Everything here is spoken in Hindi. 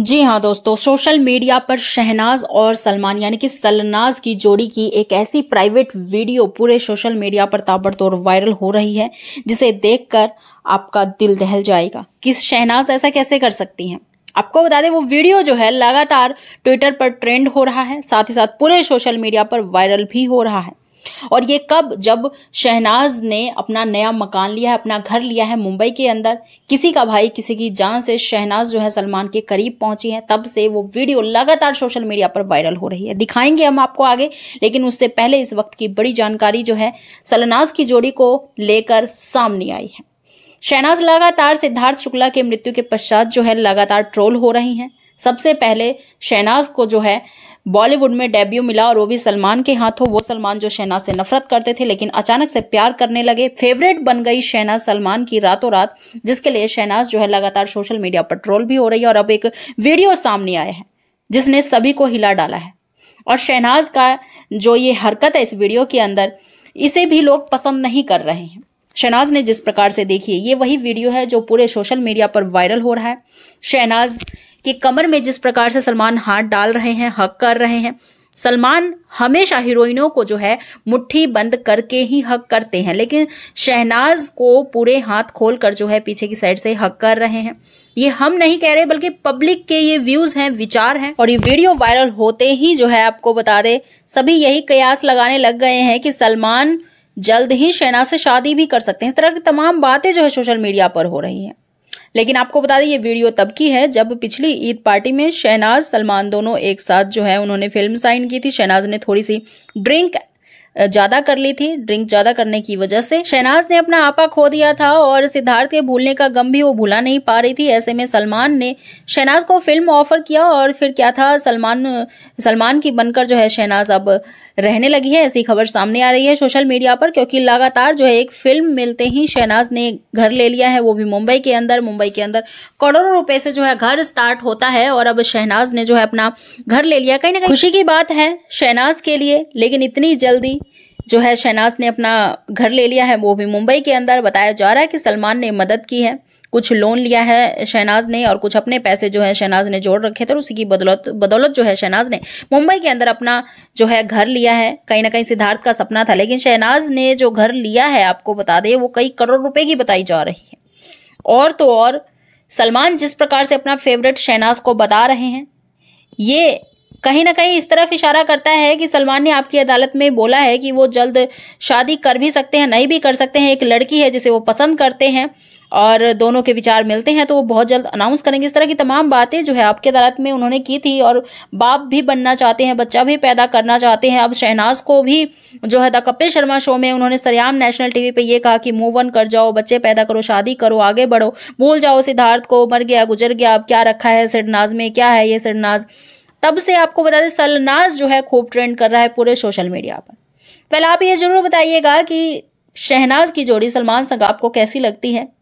जी हाँ दोस्तों सोशल मीडिया पर शहनाज और सलमान यानी कि सलनाज की जोड़ी की एक ऐसी प्राइवेट वीडियो पूरे सोशल मीडिया पर ताबड़तोड़ वायरल हो रही है जिसे देखकर आपका दिल दहल जाएगा कि शहनाज ऐसा कैसे कर सकती हैं आपको बता दें वो वीडियो जो है लगातार ट्विटर पर ट्रेंड हो रहा है साथ ही साथ पूरे सोशल मीडिया पर वायरल भी हो रहा है और ये कब जब शहनाज ने अपना नया मकान लिया है अपना घर लिया है मुंबई के अंदर किसी का भाई किसी की जान से शहनाज जो है सलमान के करीब पहुंची है तब से वो वीडियो लगातार सोशल मीडिया पर वायरल हो रही है दिखाएंगे हम आपको आगे लेकिन उससे पहले इस वक्त की बड़ी जानकारी जो है सलनाज की जोड़ी को लेकर सामने आई है शहनाज लगातार सिद्धार्थ शुक्ला के मृत्यु के पश्चात जो है लगातार ट्रोल हो रही हैं सबसे पहले शहनाज को जो है बॉलीवुड में डेब्यू मिला और वो भी सलमान के हाथों वो सलमान जो शहनाज से नफरत करते थे लेकिन अचानक से प्यार करने लगे फेवरेट बन गई शहनाज सलमान की रातों रात जिसके लिए शहनाज जो है लगातार सोशल मीडिया पर ट्रोल भी हो रही है और अब एक वीडियो सामने आया है जिसने सभी को हिला डाला है और शहनाज का जो ये हरकत है इस वीडियो के अंदर इसे भी लोग पसंद नहीं कर रहे हैं शहनाज ने जिस प्रकार से देखी है ये वही वीडियो है जो पूरे सोशल मीडिया पर वायरल हो रहा है शहनाज कि कमर में जिस प्रकार से सलमान हाथ डाल रहे हैं हक कर रहे हैं सलमान हमेशा हीरोइनों को जो है मुट्ठी बंद करके ही हक करते हैं लेकिन शहनाज को पूरे हाथ खोल कर जो है पीछे की साइड से हक कर रहे हैं ये हम नहीं कह रहे बल्कि पब्लिक के ये व्यूज हैं विचार हैं और ये वीडियो वायरल होते ही जो है आपको बता दे सभी यही कयास लगाने लग गए हैं कि सलमान जल्द ही शहनाज से शादी भी कर सकते हैं इस तरह की तमाम बातें जो है सोशल मीडिया पर हो रही है लेकिन आपको बता दें ये वीडियो तब की है जब पिछली ईद पार्टी में शहनाज सलमान दोनों एक साथ जो है उन्होंने फिल्म साइन की थी शहनाज ने थोड़ी सी ड्रिंक ज्यादा कर ली थी ड्रिंक ज्यादा करने की वजह से शहनाज ने अपना आपा खो दिया था और सिद्धार्थ के भूलने का गम भी वो भूला नहीं पा रही थी ऐसे में सलमान ने शहनाज को फिल्म ऑफर किया और फिर क्या था सलमान सलमान की बनकर जो है शहनाज अब रहने लगी है ऐसी खबर सामने आ रही है सोशल मीडिया पर क्योंकि लगातार जो है एक फिल्म मिलते ही शहनाज ने घर ले लिया है वो भी मुंबई के अंदर मुंबई के अंदर करोड़ों रुपए से जो है घर स्टार्ट होता है और अब शहनाज ने जो है अपना घर ले लिया कहीं ना कहीं खुशी की बात है शहनाज के लिए लेकिन इतनी जल्दी जो है शहनाज ने अपना घर ले लिया है वो भी मुंबई के अंदर बताया जा रहा है कि सलमान ने मदद की है कुछ लोन लिया है शहनाज ने और कुछ अपने पैसे जो है शहनाज ने जोड़ रखे थे और उसी की बदौलत बदौलत जो है शहनाज ने मुंबई के अंदर अपना जो है घर लिया है कहीं ना कहीं सिद्धार्थ का सपना था लेकिन शहनाज ने जो घर लिया है आपको बता दें वो कई करोड़ रुपए की बताई जा रही है और तो और सलमान जिस प्रकार से अपना फेवरेट शहनाज को बता रहे हैं ये कहीं ना कहीं इस तरफ इशारा करता है कि सलमान ने आपकी अदालत में बोला है कि वो जल्द शादी कर भी सकते हैं नहीं भी कर सकते हैं एक लड़की है जिसे वो पसंद करते हैं और दोनों के विचार मिलते हैं तो वो बहुत जल्द अनाउंस करेंगे इस तरह की तमाम बातें जो है आपकी अदालत में उन्होंने की थी और बाप भी बनना चाहते हैं बच्चा भी पैदा करना चाहते हैं अब शहनाज को भी जो है द कपिल शर्मा शो में उन्होंने सरयाम नेशनल टीवी पे ये कहा कि मूव ऑन कर जाओ बच्चे पैदा करो शादी करो आगे बढ़ो भूल जाओ सिद्धार्थ को मर गया गुजर गया अब क्या रखा है सिरनाज में क्या है ये सिरनाज तब से आपको बता दें सलनाज जो है खूब ट्रेंड कर रहा है पूरे सोशल मीडिया पर पहले आप ये जरूर बताइएगा कि शहनाज की जोड़ी सलमान संग आपको कैसी लगती है